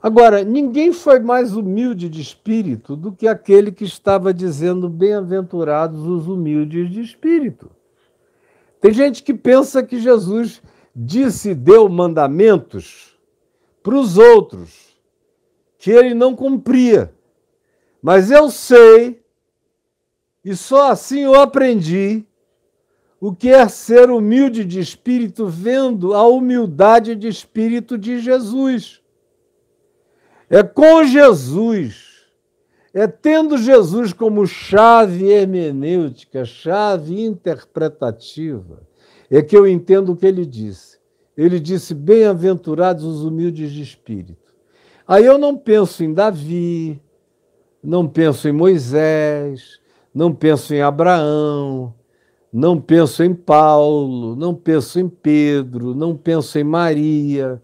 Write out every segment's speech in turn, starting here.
Agora, ninguém foi mais humilde de espírito do que aquele que estava dizendo bem-aventurados os humildes de espírito. Tem gente que pensa que Jesus disse e deu mandamentos para os outros que ele não cumpria. Mas eu sei, e só assim eu aprendi, o que é ser humilde de espírito, vendo a humildade de espírito de Jesus. É com Jesus. É tendo Jesus como chave hermenêutica, chave interpretativa, é que eu entendo o que ele disse. Ele disse: Bem-aventurados os humildes de espírito. Aí eu não penso em Davi, não penso em Moisés, não penso em Abraão, não penso em Paulo, não penso em Pedro, não penso em Maria,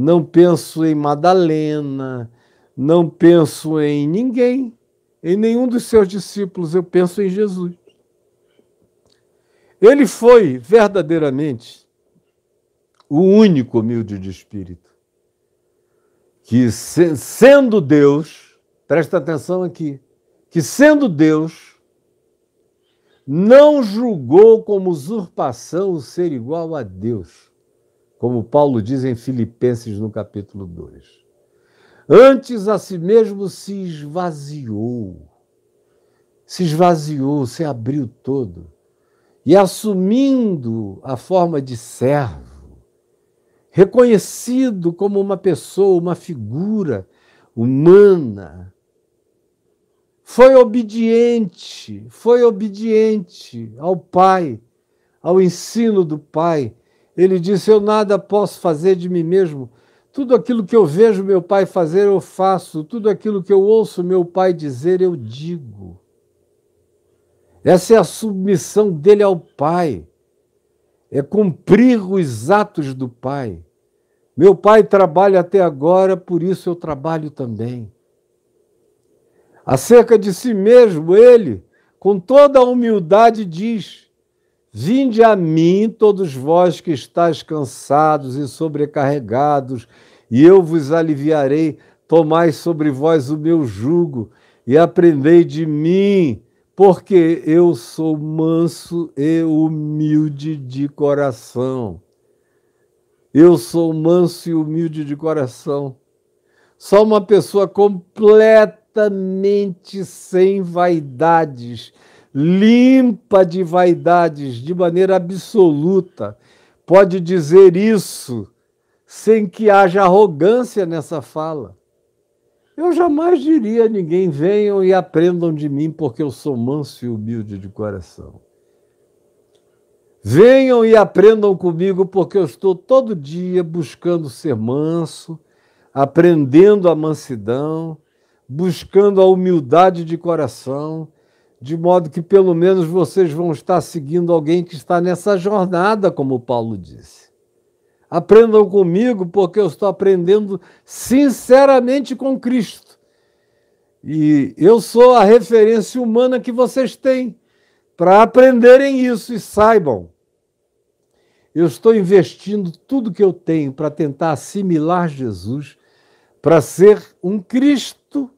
não penso em Madalena, não penso em ninguém, em nenhum dos seus discípulos, eu penso em Jesus. Ele foi verdadeiramente o único humilde de espírito, que sendo Deus, presta atenção aqui, que sendo Deus, não julgou como usurpação o ser igual a Deus como Paulo diz em Filipenses no capítulo 2. Antes a si mesmo se esvaziou, se esvaziou, se abriu todo, e assumindo a forma de servo, reconhecido como uma pessoa, uma figura humana, foi obediente, foi obediente ao Pai, ao ensino do Pai ele disse: Eu nada posso fazer de mim mesmo. Tudo aquilo que eu vejo meu pai fazer, eu faço. Tudo aquilo que eu ouço meu pai dizer, eu digo. Essa é a submissão dele ao pai. É cumprir os atos do pai. Meu pai trabalha até agora, por isso eu trabalho também. Acerca de si mesmo, ele, com toda a humildade, diz: Vinde a mim, todos vós que estáis cansados e sobrecarregados, e eu vos aliviarei. Tomai sobre vós o meu jugo e aprendei de mim, porque eu sou manso e humilde de coração. Eu sou manso e humilde de coração. Só uma pessoa completamente sem vaidades limpa de vaidades de maneira absoluta, pode dizer isso sem que haja arrogância nessa fala. Eu jamais diria a ninguém: venham e aprendam de mim, porque eu sou manso e humilde de coração. Venham e aprendam comigo, porque eu estou todo dia buscando ser manso, aprendendo a mansidão, buscando a humildade de coração de modo que pelo menos vocês vão estar seguindo alguém que está nessa jornada, como Paulo disse. Aprendam comigo, porque eu estou aprendendo sinceramente com Cristo. E eu sou a referência humana que vocês têm para aprenderem isso e saibam. Eu estou investindo tudo que eu tenho para tentar assimilar Jesus, para ser um Cristo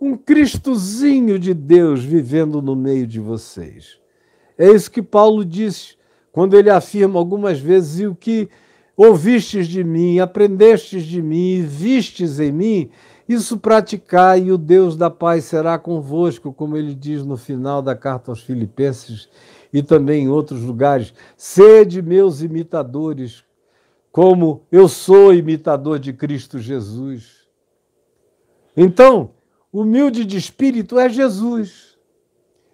um Cristozinho de Deus vivendo no meio de vocês. É isso que Paulo diz quando ele afirma algumas vezes: e o que ouvistes de mim, aprendestes de mim e vistes em mim, isso praticai, e o Deus da paz será convosco, como ele diz no final da carta aos Filipenses e também em outros lugares. Sede meus imitadores, como eu sou imitador de Cristo Jesus. Então, Humilde de espírito é Jesus.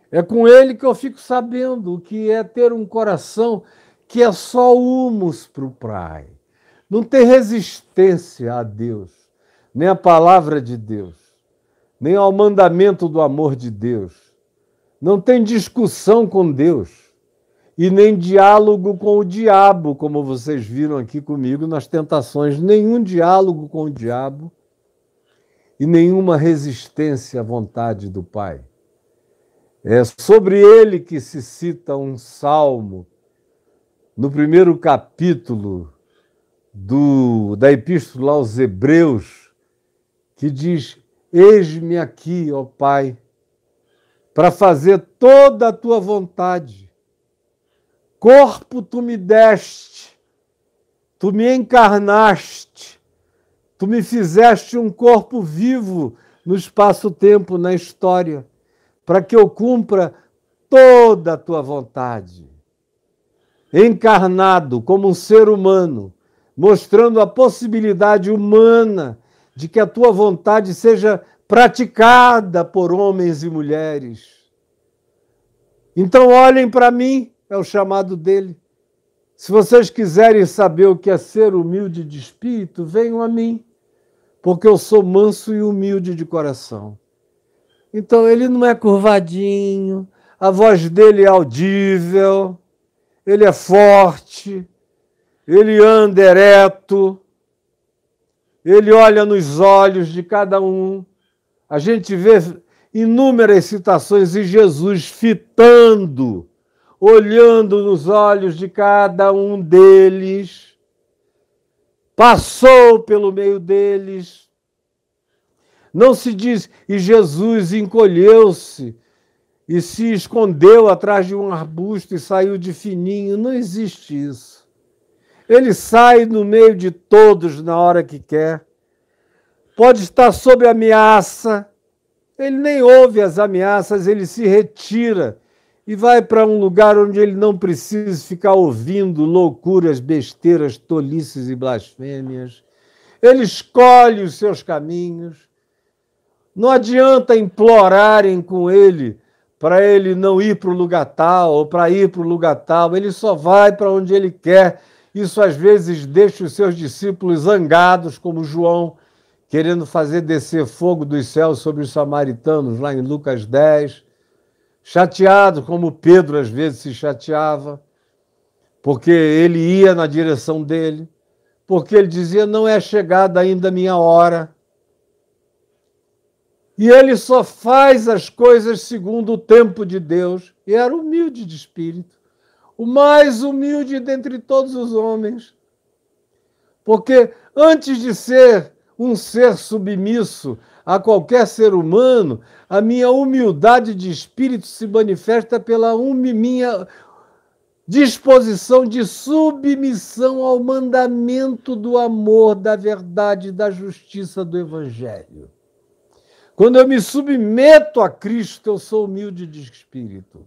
É com ele que eu fico sabendo o que é ter um coração que é só humus para o Pai. Não tem resistência a Deus, nem à palavra de Deus, nem ao mandamento do amor de Deus. Não tem discussão com Deus e nem diálogo com o diabo, como vocês viram aqui comigo nas tentações. Nenhum diálogo com o diabo e nenhuma resistência à vontade do Pai. É sobre ele que se cita um salmo no primeiro capítulo do, da Epístola aos Hebreus, que diz: Eis-me aqui, ó Pai, para fazer toda a tua vontade. Corpo tu me deste, tu me encarnaste, Tu me fizeste um corpo vivo no espaço-tempo, na história, para que eu cumpra toda a tua vontade. Encarnado como um ser humano, mostrando a possibilidade humana de que a tua vontade seja praticada por homens e mulheres. Então olhem para mim, é o chamado dele. Se vocês quiserem saber o que é ser humilde de espírito, venham a mim porque eu sou manso e humilde de coração. Então ele não é curvadinho, a voz dele é audível, ele é forte, ele anda ereto, ele olha nos olhos de cada um. A gente vê inúmeras citações e Jesus fitando, olhando nos olhos de cada um deles passou pelo meio deles. Não se diz, e Jesus encolheu-se e se escondeu atrás de um arbusto e saiu de fininho. Não existe isso. Ele sai no meio de todos na hora que quer. Pode estar sob ameaça. Ele nem ouve as ameaças, ele se retira e vai para um lugar onde ele não precisa ficar ouvindo loucuras, besteiras, tolices e blasfêmias. Ele escolhe os seus caminhos. Não adianta implorarem com ele para ele não ir para o lugar tal ou para ir para o lugar tal. Ele só vai para onde ele quer. Isso às vezes deixa os seus discípulos zangados, como João, querendo fazer descer fogo dos céus sobre os samaritanos, lá em Lucas 10 chateado, como Pedro às vezes se chateava, porque ele ia na direção dele, porque ele dizia: Não é chegada ainda a minha hora. E ele só faz as coisas segundo o tempo de Deus, e era humilde de espírito, o mais humilde dentre todos os homens. Porque antes de ser um ser submisso, a qualquer ser humano, a minha humildade de espírito se manifesta pela minha disposição de submissão ao mandamento do amor, da verdade, da justiça do Evangelho. Quando eu me submeto a Cristo, eu sou humilde de espírito.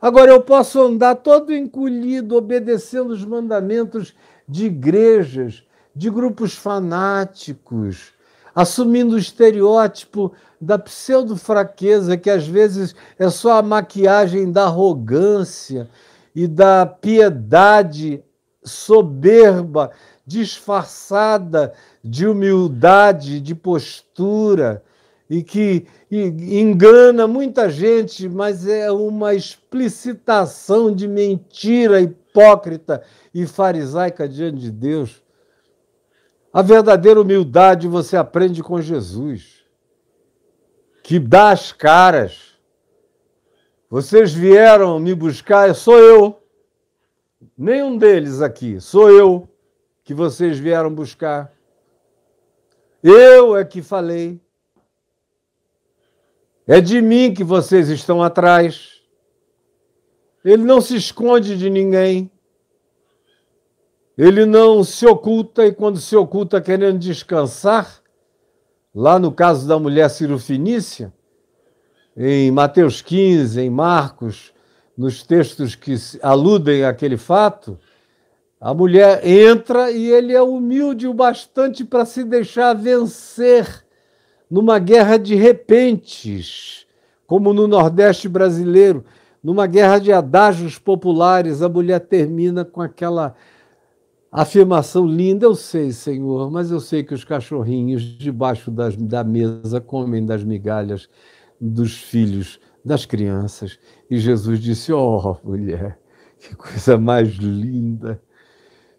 Agora, eu posso andar todo encolhido, obedecendo os mandamentos de igrejas, de grupos fanáticos, assumindo o estereótipo da pseudo-fraqueza, que às vezes é só a maquiagem da arrogância e da piedade soberba, disfarçada de humildade, de postura, e que engana muita gente, mas é uma explicitação de mentira hipócrita e farisaica diante de Deus. A verdadeira humildade você aprende com Jesus, que dá as caras. Vocês vieram me buscar, é sou eu. Nenhum deles aqui, sou eu que vocês vieram buscar. Eu é que falei. É de mim que vocês estão atrás. Ele não se esconde de ninguém. Ele não se oculta e quando se oculta querendo descansar, lá no caso da mulher cirofinícia, em Mateus 15, em Marcos, nos textos que aludem àquele fato, a mulher entra e ele é humilde o bastante para se deixar vencer numa guerra de repentes, como no Nordeste brasileiro, numa guerra de adágios populares, a mulher termina com aquela Afirmação linda, eu sei, Senhor, mas eu sei que os cachorrinhos debaixo das, da mesa comem das migalhas dos filhos, das crianças. E Jesus disse: Oh, mulher, que coisa mais linda!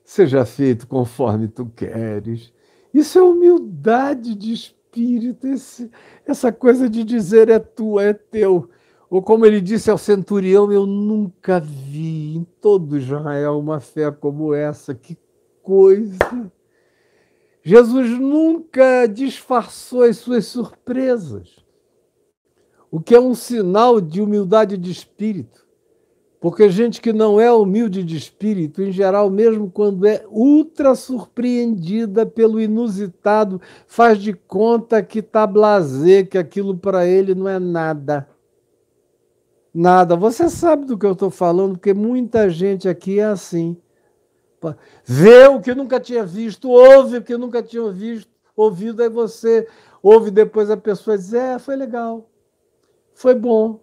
Seja feito conforme tu queres. Isso é humildade de espírito, esse, essa coisa de dizer é tua, é teu. Ou como ele disse ao centurião, eu nunca vi em todo Israel uma fé como essa. Que coisa. Jesus nunca disfarçou as suas surpresas, o que é um sinal de humildade de espírito. Porque gente que não é humilde de espírito, em geral, mesmo quando é ultra surpreendida pelo inusitado, faz de conta que está blasé, que aquilo para ele não é nada. Nada. Você sabe do que eu estou falando, porque muita gente aqui é assim vê o que nunca tinha visto, ouve o que nunca tinha visto, ouvido, aí é você ouve depois a pessoa dizer: é, foi legal, foi bom,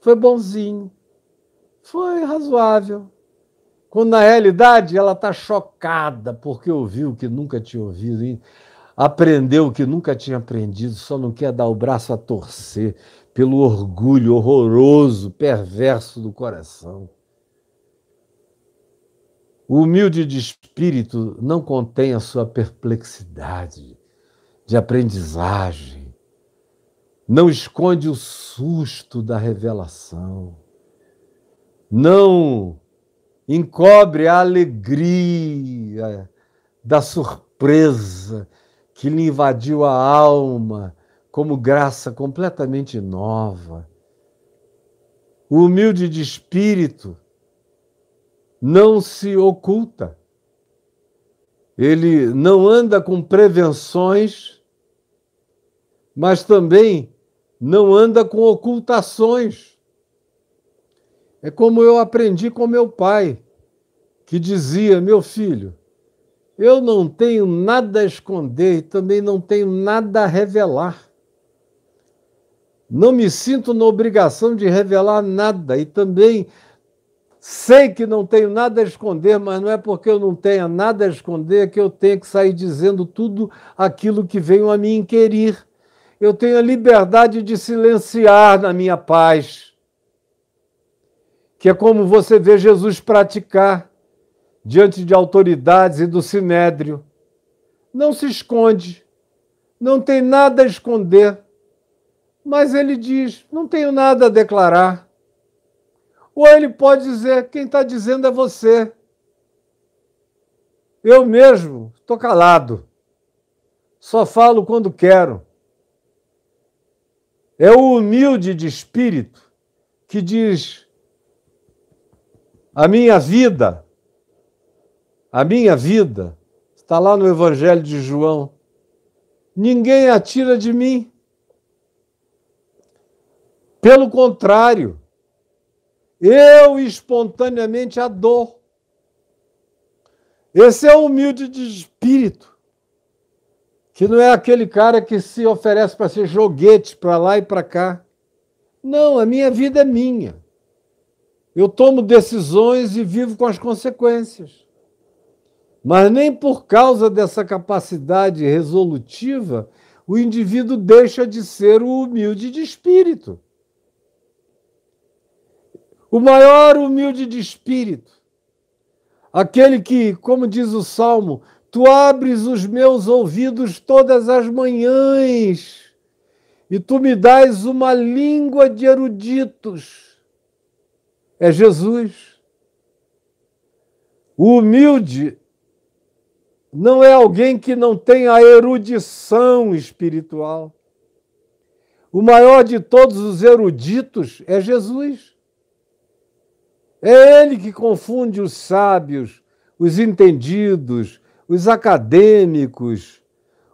foi bonzinho, foi razoável. Quando na realidade ela está chocada porque ouviu o que nunca tinha ouvido, hein? aprendeu o que nunca tinha aprendido, só não quer dar o braço a torcer pelo orgulho horroroso, perverso do coração. O humilde de espírito não contém a sua perplexidade de aprendizagem, não esconde o susto da revelação, não encobre a alegria da surpresa que lhe invadiu a alma como graça completamente nova. O humilde de espírito não se oculta, ele não anda com prevenções, mas também não anda com ocultações. É como eu aprendi com meu pai, que dizia: Meu filho, eu não tenho nada a esconder e também não tenho nada a revelar. Não me sinto na obrigação de revelar nada e também Sei que não tenho nada a esconder, mas não é porque eu não tenha nada a esconder que eu tenho que sair dizendo tudo aquilo que venho a me inquirir. Eu tenho a liberdade de silenciar na minha paz, que é como você vê Jesus praticar diante de autoridades e do sinédrio. Não se esconde, não tem nada a esconder, mas ele diz: não tenho nada a declarar ou ele pode dizer: quem está dizendo é você. Eu mesmo estou calado. Só falo quando quero. É o humilde de espírito que diz: a minha vida, a minha vida, está lá no Evangelho de João, ninguém atira de mim. Pelo contrário, eu espontaneamente adoro. Esse é o humilde de espírito, que não é aquele cara que se oferece para ser joguete para lá e para cá. Não, a minha vida é minha. Eu tomo decisões e vivo com as consequências. Mas nem por causa dessa capacidade resolutiva o indivíduo deixa de ser o humilde de espírito. O maior humilde de espírito, aquele que, como diz o salmo, tu abres os meus ouvidos todas as manhãs e tu me dás uma língua de eruditos. É Jesus. O humilde não é alguém que não tem a erudição espiritual. O maior de todos os eruditos é Jesus. É ele que confunde os sábios, os entendidos, os acadêmicos,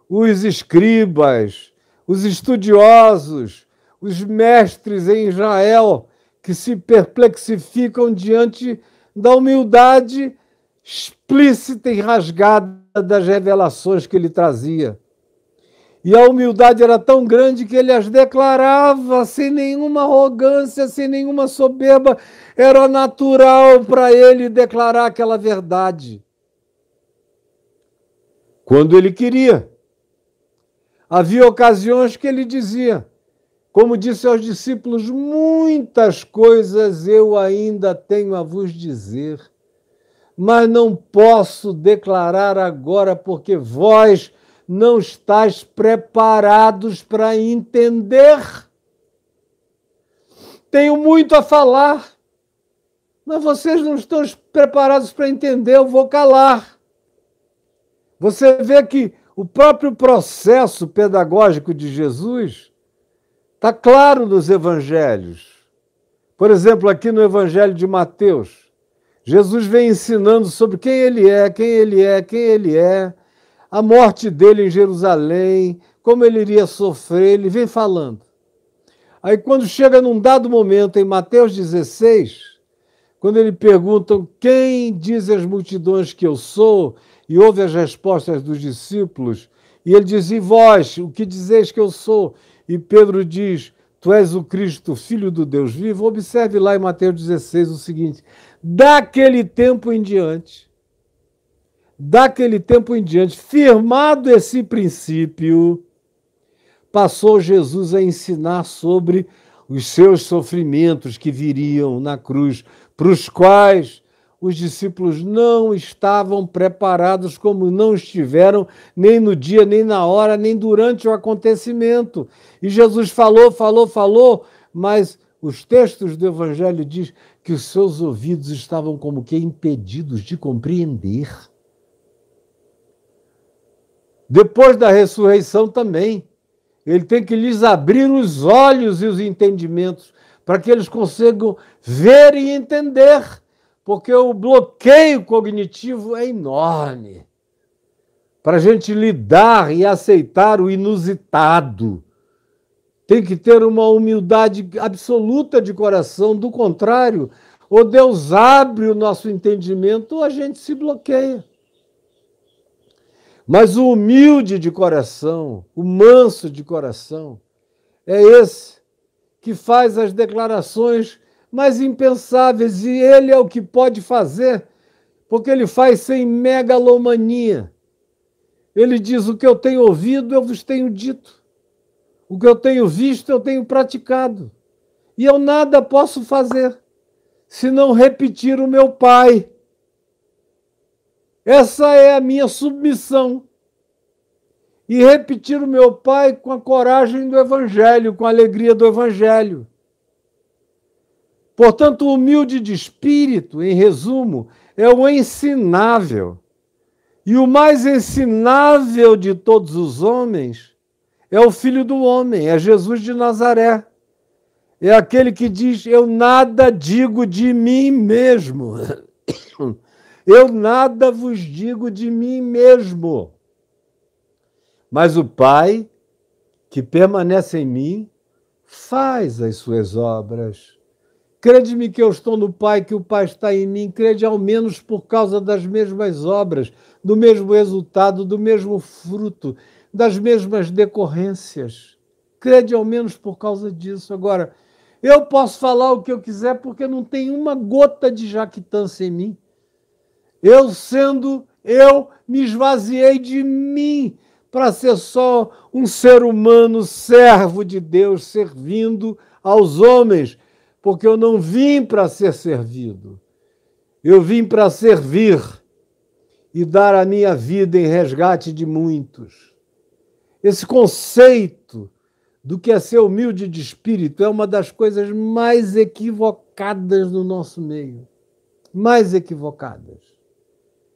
os escribas, os estudiosos, os mestres em Israel que se perplexificam diante da humildade explícita e rasgada das revelações que ele trazia. E a humildade era tão grande que ele as declarava sem nenhuma arrogância, sem nenhuma soberba. Era natural para ele declarar aquela verdade. Quando ele queria. Havia ocasiões que ele dizia, como disse aos discípulos, muitas coisas eu ainda tenho a vos dizer, mas não posso declarar agora, porque vós não estáis preparados para entender. Tenho muito a falar, mas vocês não estão preparados para entender, eu vou calar. Você vê que o próprio processo pedagógico de Jesus está claro nos evangelhos. Por exemplo, aqui no evangelho de Mateus, Jesus vem ensinando sobre quem ele é, quem ele é, quem ele é, a morte dele em Jerusalém, como ele iria sofrer, ele vem falando. Aí, quando chega num dado momento, em Mateus 16, quando ele pergunta quem diz as multidões que eu sou, e ouve as respostas dos discípulos, e ele diz: E vós, o que dizeis que eu sou? E Pedro diz: Tu és o Cristo, filho do Deus vivo. Observe lá em Mateus 16 o seguinte: daquele tempo em diante, Daquele tempo em diante, firmado esse princípio, passou Jesus a ensinar sobre os seus sofrimentos que viriam na cruz, para os quais os discípulos não estavam preparados, como não estiveram nem no dia, nem na hora, nem durante o acontecimento. E Jesus falou, falou, falou, mas os textos do Evangelho diz que os seus ouvidos estavam como que impedidos de compreender. Depois da ressurreição também. Ele tem que lhes abrir os olhos e os entendimentos para que eles consigam ver e entender, porque o bloqueio cognitivo é enorme. Para a gente lidar e aceitar o inusitado, tem que ter uma humildade absoluta de coração, do contrário, ou Deus abre o nosso entendimento ou a gente se bloqueia. Mas o humilde de coração, o manso de coração, é esse que faz as declarações mais impensáveis e ele é o que pode fazer, porque ele faz sem megalomania. Ele diz: O que eu tenho ouvido, eu vos tenho dito. O que eu tenho visto, eu tenho praticado. E eu nada posso fazer senão repetir o meu Pai essa é a minha submissão. E repetir o meu Pai com a coragem do Evangelho, com a alegria do Evangelho. Portanto, humilde de espírito, em resumo, é o ensinável. E o mais ensinável de todos os homens é o Filho do Homem, é Jesus de Nazaré. É aquele que diz: Eu nada digo de mim mesmo. Eu nada vos digo de mim mesmo. Mas o Pai, que permanece em mim, faz as suas obras. Crede-me que eu estou no Pai, que o Pai está em mim, crede ao menos por causa das mesmas obras, do mesmo resultado, do mesmo fruto, das mesmas decorrências. Crede ao menos por causa disso. Agora, eu posso falar o que eu quiser porque não tem uma gota de jactância em mim. Eu sendo eu, me esvaziei de mim para ser só um ser humano servo de Deus, servindo aos homens, porque eu não vim para ser servido. Eu vim para servir e dar a minha vida em resgate de muitos. Esse conceito do que é ser humilde de espírito é uma das coisas mais equivocadas no nosso meio. Mais equivocadas.